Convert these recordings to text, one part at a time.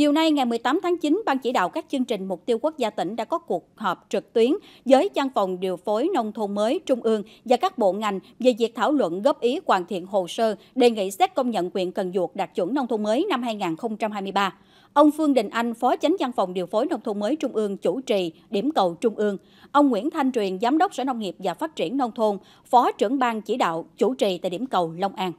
Chiều nay ngày 18 tháng 9, Ban chỉ đạo các chương trình mục tiêu quốc gia tỉnh đã có cuộc họp trực tuyến với văn phòng điều phối nông thôn mới Trung ương và các bộ ngành về việc thảo luận góp ý hoàn thiện hồ sơ đề nghị xét công nhận huyện Cần Duộc đạt chuẩn nông thôn mới năm 2023. Ông Phương Đình Anh, Phó Chánh Văn phòng Điều phối Nông thôn mới Trung ương chủ trì điểm cầu Trung ương. Ông Nguyễn Thanh Truyền, Giám đốc Sở Nông nghiệp và Phát triển Nông thôn, Phó trưởng ban chỉ đạo chủ trì tại điểm cầu Long An.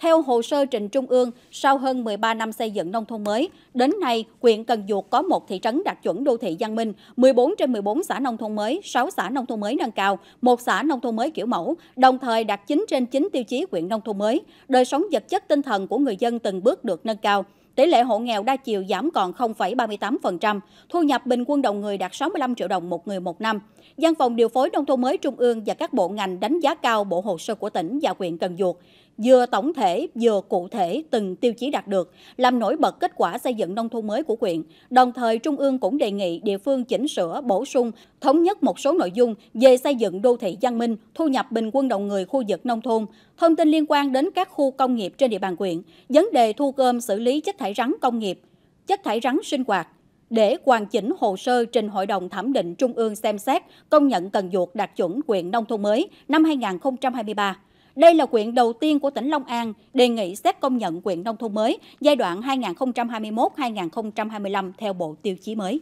Theo hồ sơ trình Trung ương, sau hơn 13 năm xây dựng nông thôn mới, đến nay, huyện Cần Duộc có một thị trấn đạt chuẩn đô thị văn Minh, 14 trên 14 xã nông thôn mới, 6 xã nông thôn mới nâng cao, một xã nông thôn mới kiểu mẫu, đồng thời đạt 9 trên 9 tiêu chí huyện nông thôn mới. Đời sống vật chất tinh thần của người dân từng bước được nâng cao tỷ lệ hộ nghèo đa chiều giảm còn 0,38%, thu nhập bình quân đầu người đạt 65 triệu đồng một người một năm. Văn phòng điều phối nông thôn mới Trung ương và các bộ ngành đánh giá cao bộ hồ sơ của tỉnh và huyện Cần Duộc vừa tổng thể vừa cụ thể từng tiêu chí đạt được, làm nổi bật kết quả xây dựng nông thôn mới của quyện. Đồng thời, Trung ương cũng đề nghị địa phương chỉnh sửa, bổ sung, thống nhất một số nội dung về xây dựng đô thị văn minh, thu nhập bình quân đầu người khu vực nông thôn, thông tin liên quan đến các khu công nghiệp trên địa bàn quyện, vấn đề thu gom xử lý chất thải rắn công nghiệp, chất thải rắn sinh hoạt, để hoàn chỉnh hồ sơ trình Hội đồng Thẩm định Trung ương xem xét công nhận Cần Duột đạt chuẩn quyện nông thôn mới năm 2023. Đây là quyện đầu tiên của tỉnh Long An đề nghị xét công nhận quyện nông thôn mới giai đoạn 2021-2025 theo bộ tiêu chí mới.